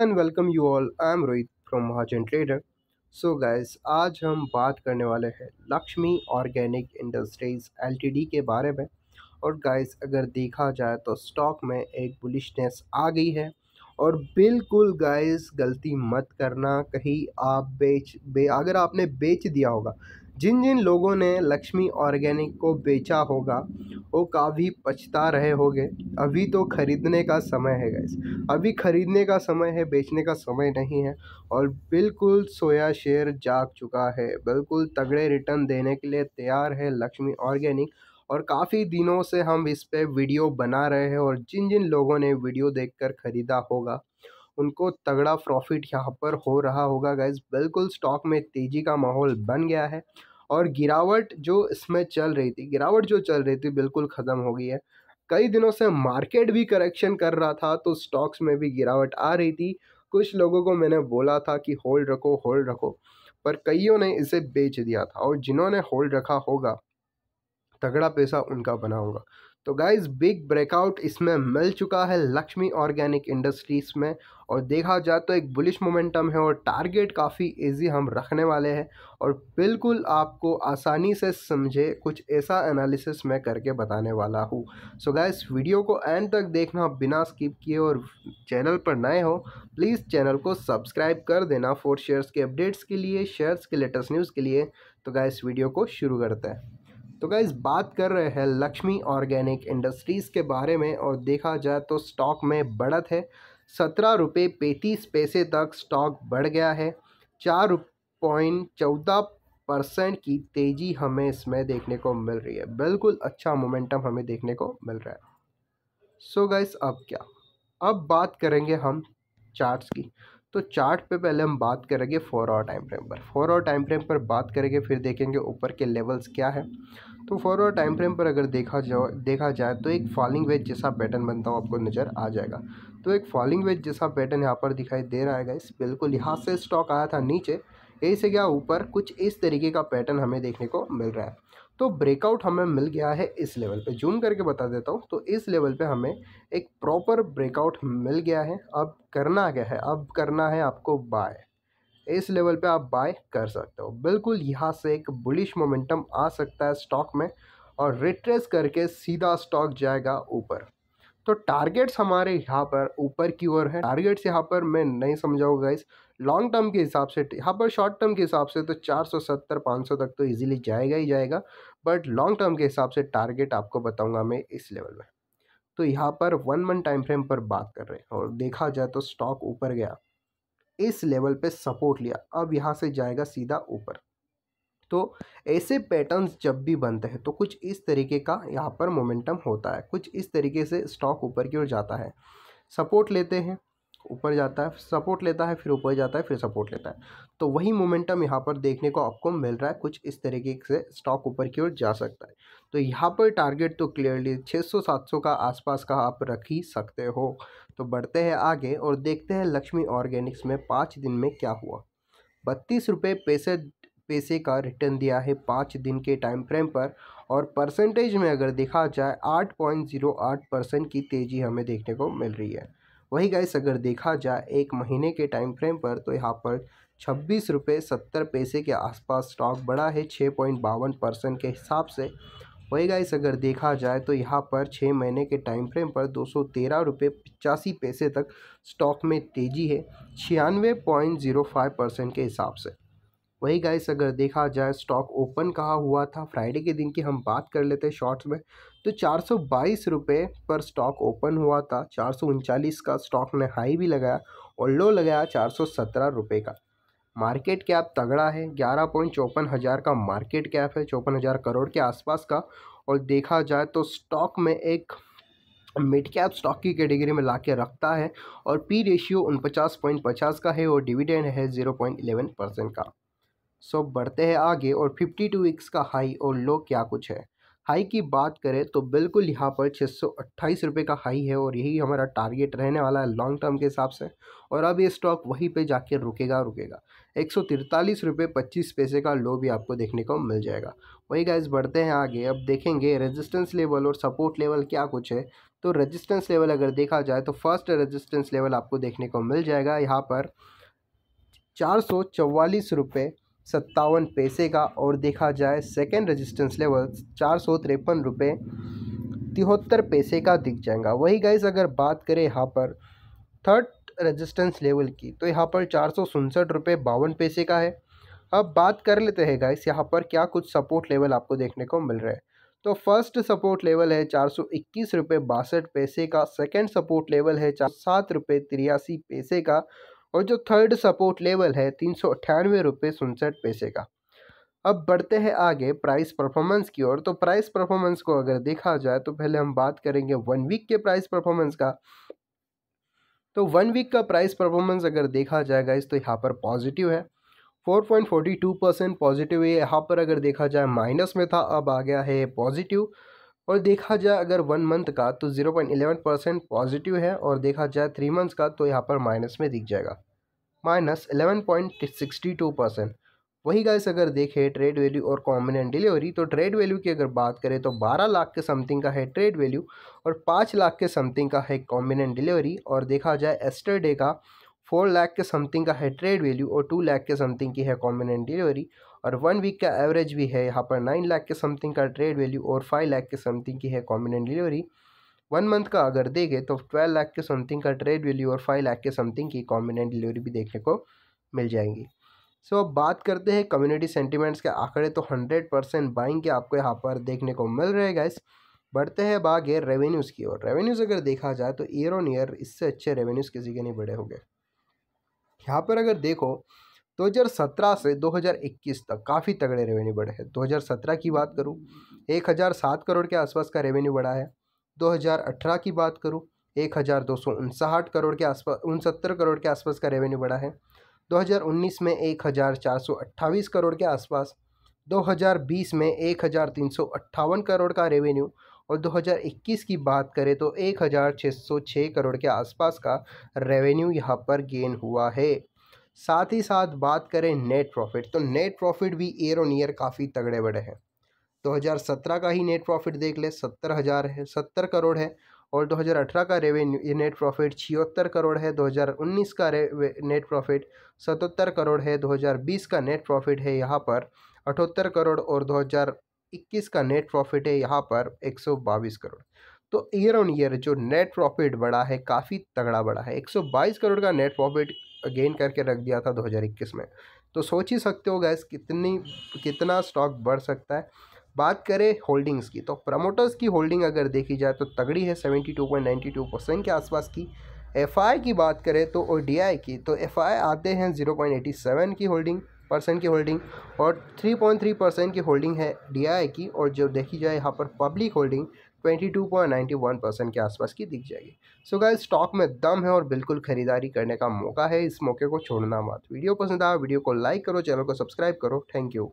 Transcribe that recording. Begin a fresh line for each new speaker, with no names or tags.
and welcome you all I am Rohit from Mahajan trader so guys आज हम बात करने वाले हैं लक्ष्मी ऑर्गेनिक इंडस्ट्रीज एलटीडी के बारे में और गाइस अगर देखा जाए तो स्टॉक में एक बुलिशनेस आ गई है और बिल्कुल गाइस गलती मत करना कहीं आप बेच बे अगर आपने बेच दिया होगा जिन जिन लोगों ने लक्ष्मी ऑर्गेनिक को बेचा होगा वो काफ़ी पछता रहे होंगे अभी तो ख़रीदने का समय है गैस अभी ख़रीदने का समय है बेचने का समय नहीं है और बिल्कुल सोया शेयर जाग चुका है बिल्कुल तगड़े रिटर्न देने के लिए तैयार है लक्ष्मी ऑर्गेनिक और काफ़ी दिनों से हम इस पर वीडियो बना रहे हैं और जिन जिन लोगों ने वीडियो देख ख़रीदा होगा उनको तगड़ा प्रॉफिट यहाँ पर हो रहा होगा गैस बिल्कुल स्टॉक में तेज़ी का माहौल बन गया है और गिरावट जो इसमें चल रही थी गिरावट जो चल रही थी बिल्कुल ख़त्म हो गई है कई दिनों से मार्केट भी करेक्शन कर रहा था तो स्टॉक्स में भी गिरावट आ रही थी कुछ लोगों को मैंने बोला था कि होल्ड रखो होल्ड रखो पर कईयों ने इसे बेच दिया था और जिन्होंने होल्ड रखा होगा तगड़ा पैसा उनका बना होगा तो गाइज बिग ब्रेकआउट इसमें मिल चुका है लक्ष्मी ऑर्गेनिक इंडस्ट्रीज़ में और देखा जाए तो एक बुलिश मोमेंटम है और टारगेट काफ़ी इजी हम रखने वाले हैं और बिल्कुल आपको आसानी से समझे कुछ ऐसा एनालिसिस मैं करके बताने वाला हूँ सो गाय वीडियो को एंड तक देखना बिना स्किप किए और चैनल पर नए हो प्लीज़ चैनल को सब्सक्राइब कर देना फोर शेयर्स के अपडेट्स के लिए शेयर्स के लेटेस्ट न्यूज़ के लिए तो गाय वीडियो को शुरू करते हैं तो गाइज बात कर रहे हैं लक्ष्मी ऑर्गेनिक इंडस्ट्रीज़ के बारे में और देखा जाए तो स्टॉक में बढ़त है सत्रह रुपये पैंतीस पैसे तक स्टॉक बढ़ गया है चार पॉइंट चौदह परसेंट की तेज़ी हमें इसमें देखने को मिल रही है बिल्कुल अच्छा मोमेंटम हमें देखने को मिल रहा है सो so गाइस अब क्या अब बात करेंगे हम चार्ट्स की तो चार्ट पे पहले हम बात करेंगे फोर आवर टाइम फ्रेम पर फोर आवर टाइम फ्रेम पर बात करेंगे फिर देखेंगे ऊपर के लेवल्स क्या है तो फोर आवर टाइम फ्रेम पर अगर देखा जाओ देखा जाए तो एक फॉलिंग वेज जैसा पैटर्न बनता हुआ आपको नज़र आ जाएगा तो एक फॉलिंग वेज जैसा पैटर्न यहाँ पर दिखाई दे रहा है इस बिल्कुल यहाँ से स्टॉक आया था नीचे ए से क्या ऊपर कुछ इस तरीके का पैटर्न हमें देखने को मिल रहा है तो ब्रेकआउट हमें मिल गया है इस लेवल पे जूम करके बता देता हूँ तो इस लेवल पे हमें एक प्रॉपर ब्रेकआउट मिल गया है अब करना क्या है अब करना है आपको बाय इस लेवल पे आप बाय कर सकते हो बिल्कुल यहाँ से एक बुलिश मोमेंटम आ सकता है स्टॉक में और रिट्रेस करके सीधा स्टॉक जाएगा ऊपर तो टारगेट्स हमारे यहाँ पर ऊपर की ओर है टारगेट्स यहाँ पर मैं नहीं समझाऊंगा इस लॉन्ग टर्म के हिसाब से यहाँ पर शॉर्ट टर्म के हिसाब से तो 470 500 तक तो इजीली जाएगा ही जाएगा बट लॉन्ग टर्म के हिसाब से टारगेट आपको बताऊंगा मैं इस लेवल में तो यहाँ पर वन मंथ टाइम फ्रेम पर बात कर रहे हैं और देखा जाए तो स्टॉक ऊपर गया इस लेवल पे सपोर्ट लिया अब यहाँ से जाएगा सीधा ऊपर तो ऐसे पैटर्न्स जब भी बनते हैं तो कुछ इस तरीके का यहाँ पर मोमेंटम होता है कुछ इस तरीके से स्टॉक ऊपर की ओर जाता है सपोर्ट लेते हैं ऊपर जाता है सपोर्ट लेता है फिर ऊपर जाता है फिर सपोर्ट लेता है तो वही मोमेंटम यहाँ पर देखने को आपको मिल रहा है कुछ इस तरीके से स्टॉक ऊपर की ओर जा सकता है तो यहाँ पर टारगेट तो क्लियरली 600-700 का आसपास का आप रख ही सकते हो तो बढ़ते हैं आगे और देखते हैं लक्ष्मी ऑर्गेनिक्स में पाँच दिन में क्या हुआ बत्तीस रुपये पैसे पैसे का रिटर्न दिया है पाँच दिन के टाइम फ्रेम पर और परसेंटेज में अगर देखा जाए आठ पॉइंट जीरो आठ परसेंट की तेज़ी हमें देखने को मिल रही है वहीं गैस अगर देखा जाए एक महीने के टाइम फ्रेम पर तो यहाँ पर छब्बीस रुपये सत्तर पैसे के आसपास स्टॉक बढ़ा है छः पॉइंट बावन परसेंट के हिसाब से वही गाइस अगर देखा जाए तो यहाँ पर छः महीने के टाइम फ्रेम पर दो सौ तेरह रुपये पचासी पैसे तक स्टॉक में तेज़ी है छियानवे पॉइंट ज़ीरो फाइव परसेंट के हिसाब से वही गाइस अगर देखा जाए स्टॉक ओपन कहाँ हुआ था फ्राइडे के दिन की हम बात कर लेते हैं शॉर्ट्स में तो चार सौ बाईस रुपये पर स्टॉक ओपन हुआ था चार सौ उनचालीस का स्टॉक ने हाई भी लगाया और लो लगाया चार सौ सत्रह रुपये का मार्केट कैप तगड़ा है ग्यारह पॉइंट चौपन हज़ार का मार्केट कैप है चौपन हज़ार करोड़ के आसपास का और देखा जाए तो स्टॉक में एक मिड कैप स्टॉक की कैटेगरी में ला के रखता है और पी रेशियो उनपचास पॉइंट पचास का है और डिविडेंड है ज़ीरो पॉइंट एलेवन परसेंट का सो बढ़ते हैं आगे और फिफ्टी टू वीक्स का हाई और लो क्या कुछ है हाई की बात करें तो बिल्कुल यहाँ पर छः सौ अट्ठाईस रुपये का हाई है और यही हमारा टारगेट रहने वाला है लॉन्ग टर्म के हिसाब से और अब ये स्टॉक वहीं पे जाके रुकेगा रुकेगा एक सौ तिरतालीस रुपये पच्चीस पैसे का लो भी आपको देखने को मिल जाएगा वही गाइज बढ़ते हैं आगे अब देखेंगे रेजिस्टेंस लेवल और सपोर्ट लेवल क्या कुछ है तो रजिस्टेंस लेवल अगर देखा जाए तो फर्स्ट रजिस्टेंस लेवल आपको देखने को मिल जाएगा यहाँ पर चार सौ चवालीस रुपये सत्तावन पैसे का और देखा जाए सेकेंड रजिस्टेंस लेवल चार सौ तिरपन रुपये तिहत्तर पैसे का दिख जाएगा वही गाइज अगर बात करें यहाँ पर थर्ड रेजिस्टेंस लेवल की तो यहाँ पर चार सौ उनसठ रुपये बावन पैसे का है अब बात कर लेते हैं गाइस यहाँ पर क्या कुछ सपोर्ट लेवल आपको देखने को मिल रहा है तो फर्स्ट सपोर्ट लेवल है चार सौ इक्कीस रुपये बासठ पैसे का सेकेंड सपोर्ट लेवल है चार सात रुपये तिरासी पैसे का और जो थर्ड सपोर्ट लेवल है तीन सौ अट्ठानवे रुपये उनसठ पैसे का अब बढ़ते हैं आगे प्राइस परफॉर्मेंस की ओर तो प्राइस परफॉर्मेंस को अगर देखा जाए तो पहले हम बात करेंगे वन वीक के प्राइस परफॉर्मेंस का तो वन वीक का प्राइस परफॉर्मेंस अगर देखा जाएगा इस तो यहाँ पर पॉजिटिव है four point forty two percent positive है यहाँ पर अगर देखा जाए माइनस में था अब आ गया है पॉजिटिव और देखा जाए अगर वन मंथ का तो zero point eleven percent positive है और देखा जाए थ्री मंथ्स का तो यहाँ पर माइनस में दिख जाएगा minus eleven point sixty two percent वही गाइस अगर देखें ट्रेड वैल्यू और कॉम्बिनेंट डिलीवरी तो ट्रेड वैल्यू की अगर बात करें तो बारह लाख के समथिंग का है ट्रेड वैल्यू और पाँच लाख के समथिंग का है कॉम्बिनेंट डिलीवरी और देखा जाए एस्टरडे का फोर लाख के समथिंग का है ट्रेड वैल्यू और टू लाख के समथिंग की है कॉमन एंड डिलीवरी और वन वीक का एवरेज भी है यहाँ पर नाइन लाख के समथिंग का ट्रेड वैल्यू और फाइव लाख के समथिंग की है common and delivery one month का अगर देखे तो ट्वेल्व लाख के समथिंग का ट्रेड वैल्यू और फाइव लाख के समथिंग की कॉमन एंड डिलीवरी भी देखने को मिल जाएंगी सो so, अब बात करते हैं कम्युनिटी सेंटिमेंट्स के आंकड़े तो हंड्रेड परसेंट बाइंग के आपको यहाँ पर देखने को मिल रहे गाइस बढ़ते हैं बागे रेवेन्यूज़ की ओर रेवेन्यूज़ अगर देखा जाए तो ईयर ऑन ईयर इससे अच्छे रेवेन्यूज़ किसी के नहीं बढ़े होंगे यहाँ पर अगर देखो 2017 से 2021 तक काफ़ी तगड़े रेवेन्यू बढ़े हैं 2017 की बात करूँ 1007 करोड़ के आसपास का रेवेन्यू बढ़ा है 2018 की बात करूँ एक हज़ार दो सौ करोड़ के आसपास उनसत्तर करोड़ के आसपास का रेवेन्यू बढ़ा है 2019 में एक हज़ार चार सौ करोड़ के आसपास 2020 में एक हज़ार तीन सौ अट्ठावन करोड़ का रेवेन्यू और 2021 की बात करें तो 1606 करोड़ के आसपास का रेवेन्यू यहाँ पर गेन हुआ है साथ ही साथ बात करें नेट प्रॉफिट तो नेट प्रॉफिट भी ईयर ऑन ईयर काफ़ी तगड़े बड़े हैं 2017 का ही नेट प्रॉफिट देख ले सत्तर हज़ार है सत्तर करोड़ है और 2018 का रेवेन्यू नेट प्रॉफिट छिहत्तर करोड़ है 2019 का नेट प्रॉफिट सतहत्तर करोड़ है 2020 का नेट प्रॉफिट है यहाँ पर अठहत्तर करोड़ और इक्कीस का नेट प्रॉफिट है यहाँ पर एक सौ बाईस करोड़ तो ईयर ऑन ईयर जो नेट प्रॉफिट बढ़ा है काफ़ी तगड़ा बढ़ा है एक सौ बाईस करोड़ का नेट प्रॉफिट गेन करके रख दिया था दो हज़ार इक्कीस में तो सोच ही सकते हो गैस कितनी कितना स्टॉक बढ़ सकता है बात करें होल्डिंग्स की तो प्रमोटर्स की होल्डिंग अगर देखी जाए तो तगड़ी है seventy two point ninety two percent के आसपास की एफ की बात करें तो और डी की तो एफ आते हैं ज़ीरो पॉइंट एटी सेवन की होल्डिंग परसेंट की होल्डिंग और थ्री पॉइंट थ्री परसेंट की होल्डिंग है डी की और जो देखी जाए यहाँ पर public holding twenty two point ninety one percent के आसपास की दिख जाएगी सो गाय स्टॉक में दम है और बिल्कुल खरीदारी करने का मौका है इस मौके को छोड़ना मत वीडियो पसंद आया वीडियो को लाइक करो चैनल को सब्सक्राइब करो थैंक यू